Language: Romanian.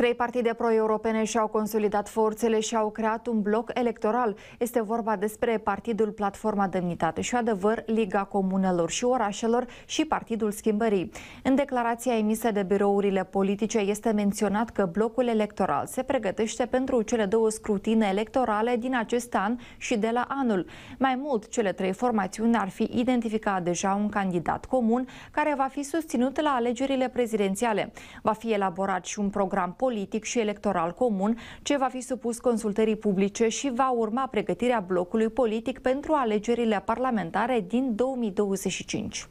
Trei partide pro-europene și-au consolidat forțele și au creat un bloc electoral. Este vorba despre Partidul Platforma Demnitate și Adevăr, Liga Comunelor și Orașelor și Partidul Schimbării. În declarația emisă de birourile politice este menționat că blocul electoral se pregătește pentru cele două scrutine electorale din acest an și de la anul. Mai mult, cele trei formațiuni ar fi identificat deja un candidat comun care va fi susținut la alegerile prezidențiale. Va fi elaborat și un program politic politic și electoral comun, ce va fi supus consultării publice și va urma pregătirea blocului politic pentru alegerile parlamentare din 2025.